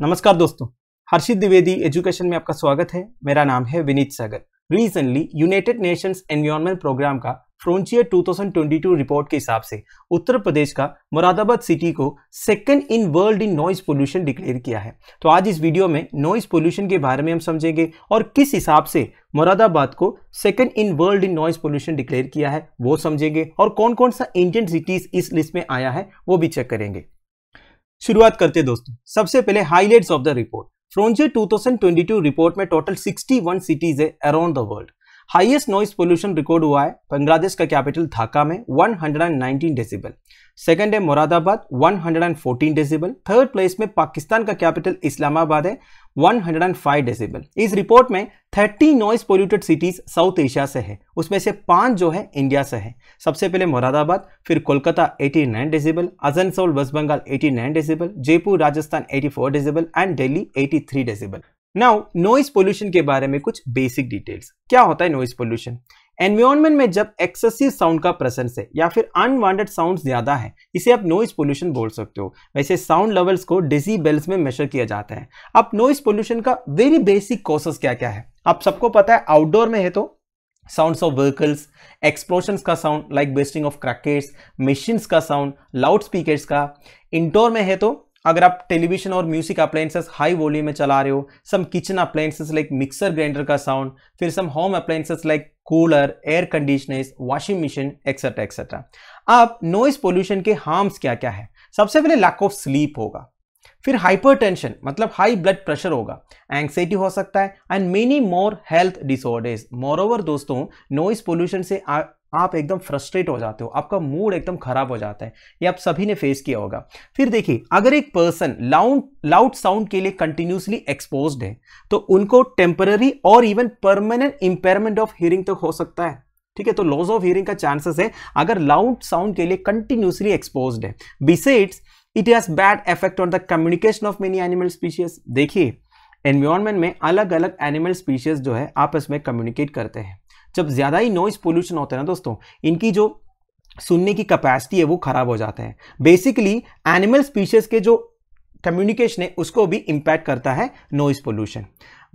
नमस्कार दोस्तों हर्षित द्विवेदी एजुकेशन में आपका स्वागत है मेरा नाम है Vineet Sagar recently United Nations Environment Programme का फ्रोन्चियर 2022 रिपोर्ट के हिसाब से उत्तर प्रदेश का मुरादाबाद सिटी को second in world in noise pollution declare किया है तो आज इस वीडियो में नॉइज पोल्यूशन के बारे में हम समझेंगे और किस हिसाब से मुरादाबाद को second in world in noise pollution declare किया है वो समझेंगे और कौन कौन सा इंडियन सिटीज इस लिस्ट में आया है वो भी चेक करेंगे शुरुआत करते हैं दोस्तों सबसे पहले highlight of the report twenty two report में टोटल 61 सिटीज है around the world highest noise pollution record हुआ है बांग्लादेश का कैपिटल ढाका में 119 डेसिबल सेकंड है मुरादाबाद 114 डेसिबल थर्ड प्लेस में पाकिस्तान का कैपिटल इस्लामाबाद है 105 डेसिबल इस रिपोर्ट में 30 noise polluted cities South Asia से है उसमें से पांच जो है इंडिया से है सबसे पहले मुरादाबाद फिर Kolkata 89 decibel Asansol West Bengal 89 decibel Jaipur Rajasthan 84 decibel and Delhi 83 decibel now noise pollution के बारे में कुछ बेसिक डिटेल्स क्या होता है नॉइस पोल्यूशन एनवायरमेंट में जब एक्सेसिव साउंड का प्रेजेंस है या फिर अनवांटेड साउंड ज्यादा है इसे आप नॉइज पोल्यूशन बोल सकते हो वैसे साउंड लेवल्स को डेसीबेल्स में मेजर किया जाता है अब नॉइज पोल्यूशन का वेरी बेसिक कॉसेस क्या क्या है आप सबको पता है आउटडोर में है तो साउंड्स ऑफ व्हीकल्स एक्सप्लोशंस का sound like bursting of crackers machines का साउंड लाउड स्पीकर्स का इंडोर में है तो अगर आप टेलीविजन और म्यूजिक अप्लायंसेस हाई वॉल्यूम में चला रहे हो some kitchen appliances like mixer grinder का साउंड फिर some home appliances like cooler air conditioners washing machine etcetera etcetera अब नॉइस पोल्यूशन के हार्म्स क्या क्या है सबसे पहले लैक ऑफ स्लीप होगा फिर हाइपरटेंशन मतलब हाई ब्लड प्रेशर होगा एंग्जाइटी हो सकता है and many more health disorders moreover दोस्तों नॉइस पोल्यूशन से आ, आप एकदम फ्रस्ट्रेट हो जाते हो आपका मूड एकदम खराब हो जाता है ये आप सभी ने फेस किया होगा फिर देखिए अगर एक पर्सन लाउड लाउड साउंड के लिए कंटिन्यूसली एक्सपोज है तो उनको टेम्पररी और even permanent impairment of hearing तक हो सकता है ठीक है तो लॉस ऑफ हियरिंग का चांसेस है अगर लाउड साउंड के लिए कंटिन्यूसली एक्सपोज है besides it has bad effect on the communication of many animal species देखिए एनवायरमेंट में अलग अलग एनिमल स्पीशीज जो है आपस में कम्युनिकेट करते हैं जब ज़्यादा ही नॉइस पोल्यूशन होता है ना दोस्तों इनकी जो सुनने की कैपेसिटी है वो ख़राब हो जाता है बेसिकली एनिमल स्पीशीज़ के जो कम्युनिकेशन है उसको भी इम्पैक्ट करता है noise pollution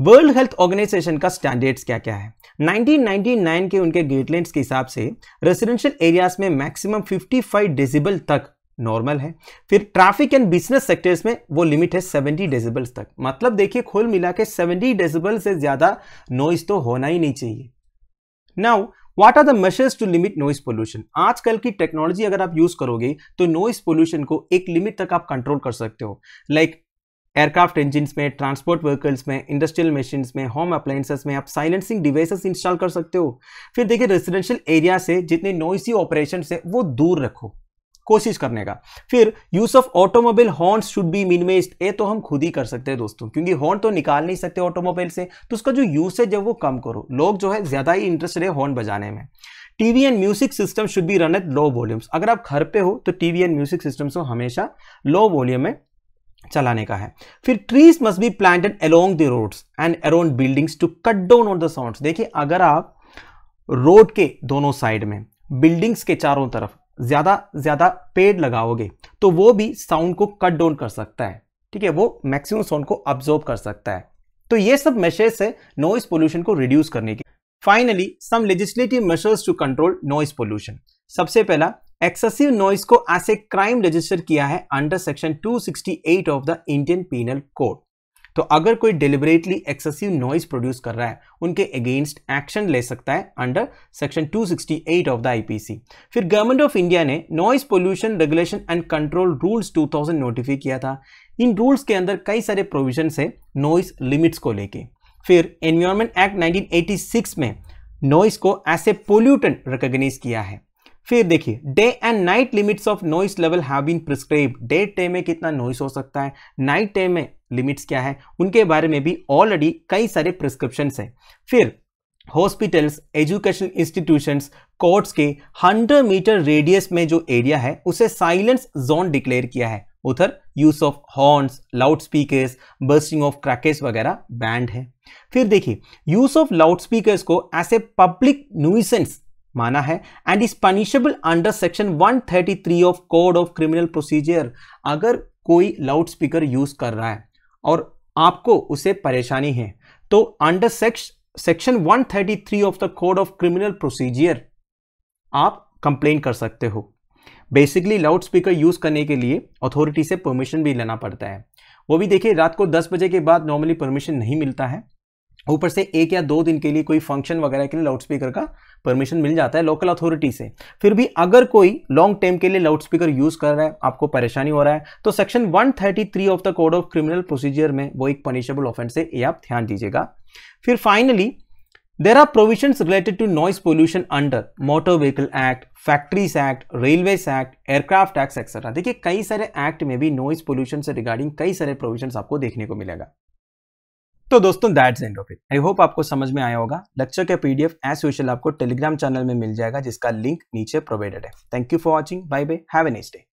World Health Organization का स्टैंडर्ड्स क्या क्या है 1999 के उनके गेटलैंड के हिसाब से रेसिडेंशियल एरियाज में मैक्सिमम 55 डेसिबल तक नॉर्मल है फिर ट्रैफिक एंड बिजनेस सेक्टर्स में वो लिमिट है सेवेंटी डेजिबल्स तक मतलब देखिए खोल मिला के सेवेंटी डेजिबल से ज़्यादा नॉइज तो होना ही नहीं चाहिए now what are the measures to limit noise pollution आजकल की टेक्नोलॉजी अगर आप यूज़ करोगे तो नॉइज पोल्यूशन को एक लिमिट तक आप कंट्रोल कर सकते हो लाइक एयरक्राफ्ट इंजिनस में ट्रांसपोर्ट व्हीकल्स में इंडस्ट्रियल मशीन में होम अप्लाइंसेस में आप साइलेंसिंग डिवाइसेस इंस्टॉल कर सकते हो फिर देखिए रेजिडेंशियल एरिया से जितने नॉइसी ऑपरेशन है वो दूर रखो कोशिश करने का फिर use of automobile horn should be minimized ये तो हम खुद ही कर सकते हैं दोस्तों क्योंकि हॉर्न तो निकाल नहीं सकते ऑटोमोबाइल से तो उसका जो यूसेज है वो कम करो लोग जो है ज़्यादा ही इंटरेस्टेड है हॉर्न बजाने में TV and music system should be run at low volumes अगर आप घर पे हो तो टीवी एंड म्यूजिक सिस्टम को हमेशा लो वॉल्यूम में चलाने का है फिर trees must be planted along the roads and around buildings to cut down on the sound देखिए अगर आप रोड के दोनों साइड में बिल्डिंग्स के चारों तरफ ज़्यादा ज़्यादा पेड़ लगाओगे तो वो भी साउंड को कट डाउन कर सकता है ठीक है वो मैक्सिमम साउंड को ऑब्जॉर्व कर सकता है तो ये सब मेशर्स है नॉइस पोल्यूशन को रिड्यूस करने के finally some legislative measures to control noise pollution सबसे पहला एक्सेसिव नॉइस को ऐसे ए क्राइम रजिस्टर किया है under section 268 of the Indian penal code तो अगर कोई डिलिबरेटली एक्सेसिव नॉइज प्रोड्यूस कर रहा है उनके अगेंस्ट एक्शन ले सकता है under section 268 of the IPC फिर गवर्नमेंट ऑफ इंडिया ने noise pollution regulation and control rules 2000 notify किया था इन रूल्स के अंदर कई सारे प्रोविजन है नॉइस लिमिट्स को लेके फिर एनवायरमेंट एक्ट नाइनटीन में नॉइस को एस ए पोल्यूटन रिकोगनाइज किया है फिर देखिए day and night limits of noise level have been prescribe data में कितना नॉइस हो सकता है नाइट टे में लिमिट्स क्या है उनके बारे में भी ऑलरेडी कई सारे प्रिस्क्रिप्शन है फिर हॉस्पिटल्स एजुकेशन इंस्टीट्यूशंस कोर्ट्स के 100 मीटर रेडियस में जो एरिया है उसे साइलेंस जोन डिक्लेयर किया है उधर use of horns loud speakers bursting of crackers वगैरह बैंड है फिर देखिए यूज ऑफ लाउड स्पीकर्स को एज ए पब्लिक न्यूसेंस माना है and is punishable under section 133 of code of criminal procedure अगर कोई लाउड स्पीकर यूज कर रहा है और आपको उसे परेशानी है तो under section section 133 of the code of criminal procedure आप कंप्लेन कर सकते हो बेसिकली लाउड स्पीकर यूज़ करने के लिए अथॉरिटी से परमिशन भी लेना पड़ता है वो भी देखिए रात को 10 बजे के बाद नॉर्मली परमिशन नहीं मिलता है ऊपर से एक या दो दिन के लिए कोई फंक्शन वगैरह के लिए लाउड स्पीकर का परमिशन मिल जाता है लोकल अथॉरिटी से फिर भी अगर कोई लॉन्ग टर्म के लिए लाउड स्पीकर यूज़ कर रहा है आपको परेशानी हो रहा है तो section 133 of the code of criminal procedure में वो एक पनिशेबल ऑफेंस है ये आप ध्यान दीजिएगा फिर finally there are provision related to noise pollution under motor vehicle act factories act railway act aircraft act etcetera देखिए कई सारे एक्ट में भी नॉइस पोल्यूशन से रिगार्डिंग कई सारे प्रोविजन आपको देखने को मिलेगा तो दोस्तों that's end of it I hope आपको समझ में आया होगा लेक्चर का पीडीएफ एस यूजल आपको टेलीग्राम चैनल में मिल जाएगा जिसका लिंक नीचे प्रोवाइडेड है thank you for watching bye bye have a next day